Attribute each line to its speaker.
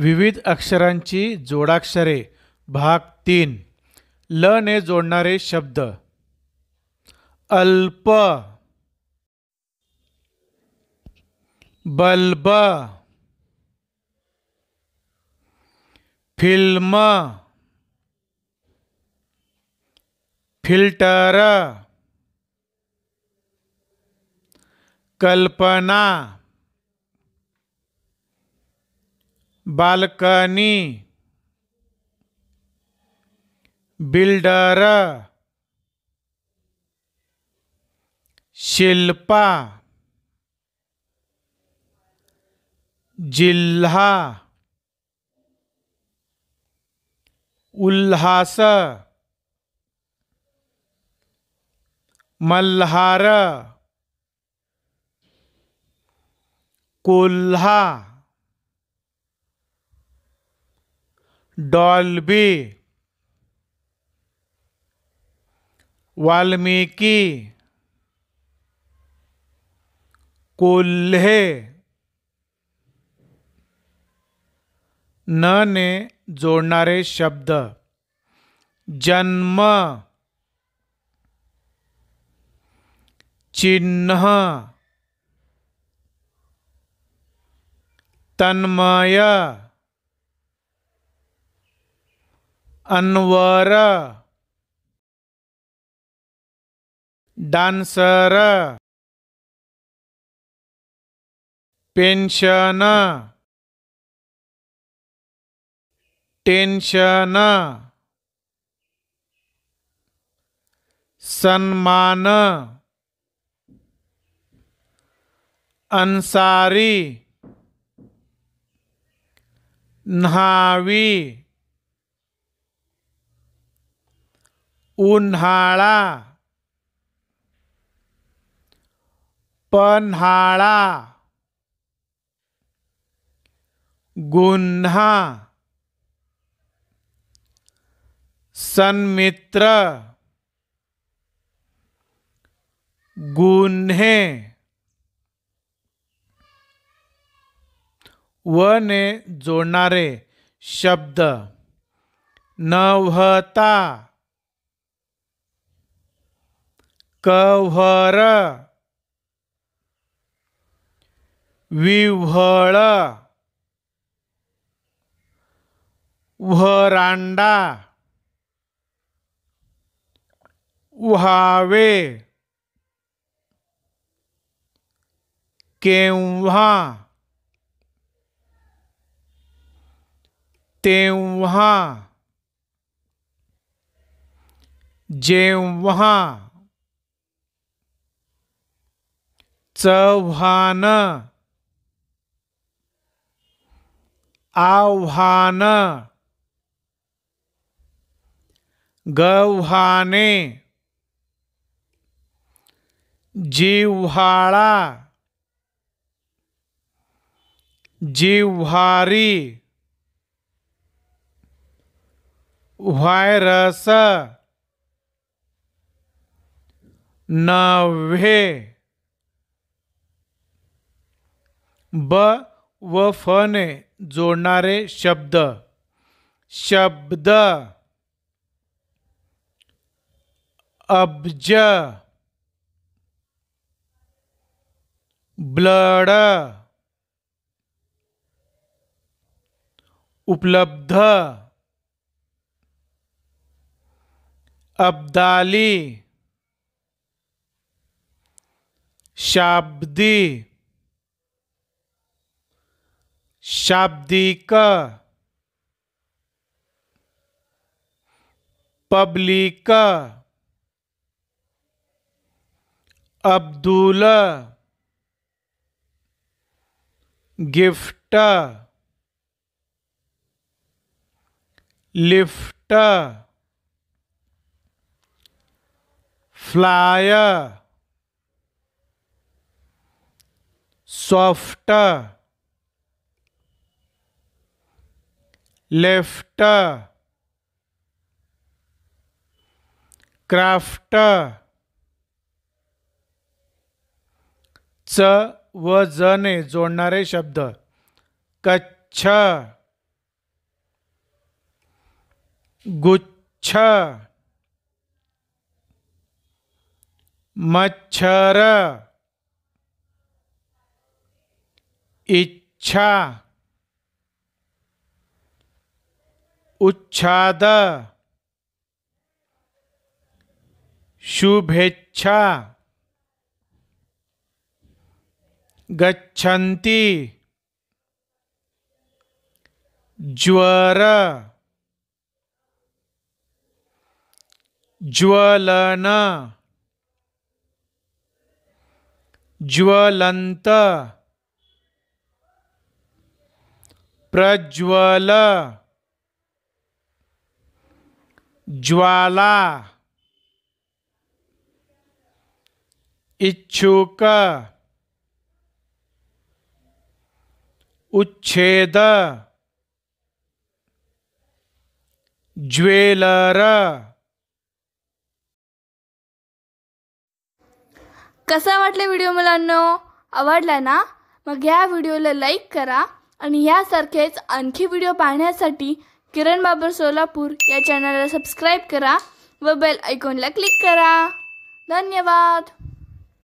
Speaker 1: विविध अक्षरांची जोडाक्षरे भाग तीन ल ने जोडणारे शब्द अल्प बल्ब फिल्म फिल्टर कल्पना बालकनी बिल्डर शिल्पा जिल्हा उल्हास मल्हार कोल्हा डॉल्बी वाल्मीकि कोल्हे ने जोड़े शब्द जन्म चिन्ह Tanmay Anwar dancer pension tension सम्मान अंसारी नहावी उन्हाळा पन्हाळा गुन्हा सन्मित्र गुन्हे व ने जोडणारे शब्द नवहता कवर विवळ वरांडा वहावे केव्हा तेव्हा जेव्हा चौहान आह्वान गौहाने जिह्वाड़ा जिह्वारी वायरस नवे ब व फ ने जोड़े शब्द शब्द अब्ज ब्लड उपलब्ध अब्दाली शाब्दी शाब्दिक public Abdul gift lift fly soft left craft च व ने जोडणारे शब्द कच्छ गुच्छ मच्छर इच्छा उच्छाद शुभेच्छा गच्छन्ति ज्वर ज्वलन ज्वलन्त प्रज्वल ज्वाला इच्छुक उच्छेद ज्वेलर कसा वाटला व्हिडिओ मुलांनो आवडला ना मग या व्हिडिओला लाईक करा आणि यासारखेच आणखी व्हिडिओ पाहण्यासाठी किरण बाबर सोलापुर या चैनल सब्सक्राइब करा व बेल आइकॉनला क्लिक करा धन्यवाद